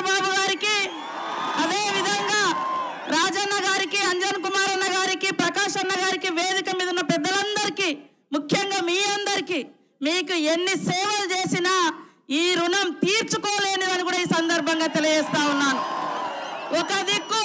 చంద్రబాబు గారికి అదే విధంగా రాజన్న గారికి అంజన్ కుమార్ అన్న గారికి ప్రకాష్ అన్న గారికి వేదిక మీద ఉన్న పెద్దలందరికీ ముఖ్యంగా మీ అందరికీ మీకు ఎన్ని సేవలు చేసినా ఈ రుణం తీర్చుకోలేనిదని కూడా ఈ సందర్భంగా తెలియజేస్తా ఉన్నాను ఒక దిక్కు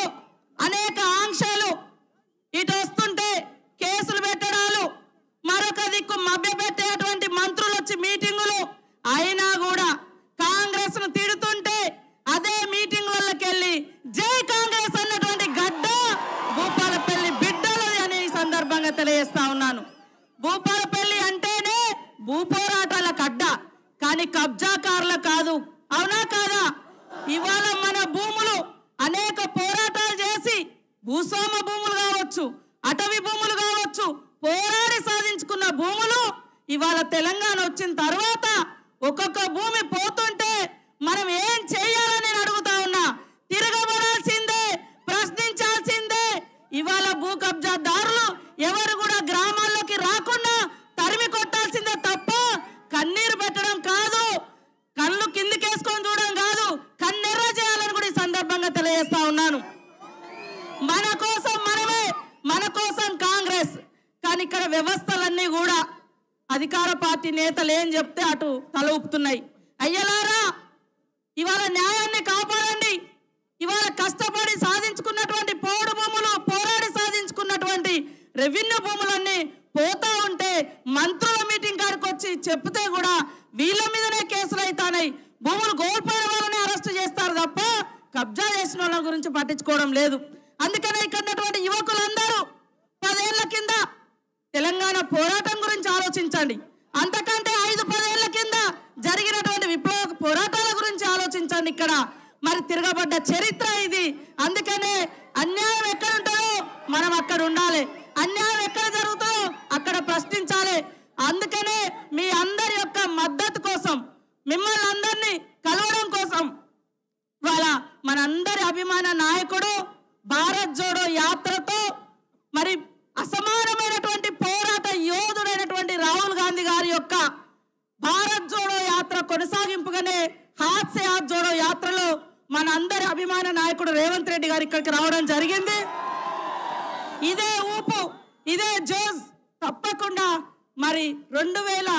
శుభాకాంక్షలు తెలియజేస్తా ఉన్నాను భూపాలపల్లి అంటేనే భూ పోరాటాల కడ్డ కానీ కబ్జాకారుల కాదు అవునా కాదా ఇవాళ మన భూములు అనేక పోరాటాలు చేసి భూస్వామ భూములు కావచ్చు అటవీ భూములు కావచ్చు పోరాడి సాధించుకున్న భూములు ఇవాళ తెలంగాణ వచ్చిన తర్వాత ఒక్కొక్క భూమి పోతుంటే మనం ఏం చేయాలి మన కోసం మనమే మన కోసం కాంగ్రెస్ కానీ ఇక్కడ వ్యవస్థలన్నీ కూడా అధికార పార్టీ నేతలు ఏం చెప్తే అటు తల ఊపుతున్నాయి అయ్యలారా ఇవాళ న్యాయాన్ని కాపాడండి ఇవాళ కష్టపడి సాధించుకున్నటువంటి పోడు భూములు పోరాడి సాధించుకున్నటువంటి రెవెన్యూ భూములన్నీ పోతా ఉంటే మంత్రుల మీటింగ్ కాడికి వచ్చి చెప్తే కూడా వీళ్ళ మీదనే కేసులు అవుతానాయి భూములు గోల్పోయిన వాళ్ళని అరెస్ట్ చేస్తారు తప్ప కబ్జా చేసిన వాళ్ళ గురించి పట్టించుకోవడం లేదు అందుకనే ఇక్కడ ఉన్నటువంటి యువకులందరూ పదేళ్ల కింద తెలంగాణ పోరాటం గురించి ఆలోచించండి అంతకంటే ఐదు పదేళ్ల కింద జరిగినటువంటి విప్లవ పోరాటాల గురించి ఆలోచించండి ఇక్కడ మరి తిరగబడ్డ చరిత్ర ఇది అందుకనే అన్యాయం ఎక్కడ ఉంటుందో మనం అక్కడ ఉండాలి అన్యాయం ఎక్కడ జరుగుతుందో అక్కడ ప్రశ్నించాలి అందుకనే మీ అందరి యొక్క మద్దతు కోసం మిమ్మల్ని అందరినీ కలవడం కోసం వాళ్ళ మనందరి అభిమాన నాయకుడు భారత్ జోడో యాత్రతో మరి అసమానమైనటువంటి పోరాట యోధుడైనటువంటి రాహుల్ గాంధీ గారి యొక్క భారత్ జోడో యాత్ర కొనసాగింపుగానే హాత్సే హాత్ జోడో యాత్రలో మన అందరి అభిమాన నాయకుడు రేవంత్ రెడ్డి గారు ఇక్కడికి రావడం జరిగింది ఇదే ఊపు ఇదే జోజ్ తప్పకుండా మరి రెండు వేల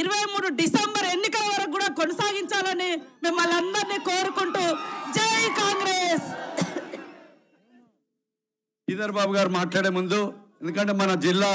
ఇరవై మూడు డిసెంబర్ ఎన్నికల వరకు కూడా కొనసాగించాలని మిమ్మల్ని అందరినీ కోరుకుంటూ జై కాంగ్రెస్ ఈదర్ బాబు గారు మాట్లాడే ముందు ఎందుకంటే మన జిల్లా